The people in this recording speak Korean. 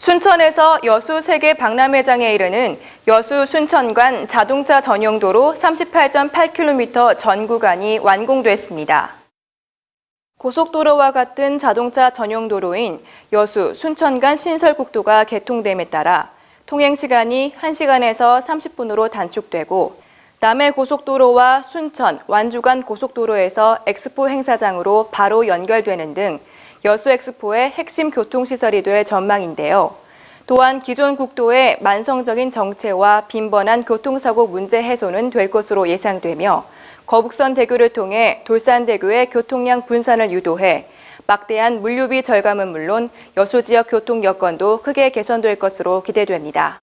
순천에서 여수 세계 박람회장에 이르는 여수 순천간 자동차 전용도로 38.8km 전 구간이 완공됐습니다. 고속도로와 같은 자동차 전용도로인 여수 순천간 신설국도가 개통됨에 따라 통행 시간이 1시간에서 30분으로 단축되고 남해 고속도로와 순천, 완주간 고속도로에서 엑스포 행사장으로 바로 연결되는 등 여수 엑스포의 핵심 교통시설이 될 전망인데요. 또한 기존 국도의 만성적인 정체와 빈번한 교통사고 문제 해소는 될 것으로 예상되며 거북선 대교를 통해 돌산대교의 교통량 분산을 유도해 막대한 물류비 절감은 물론 여수 지역 교통 여건도 크게 개선될 것으로 기대됩니다.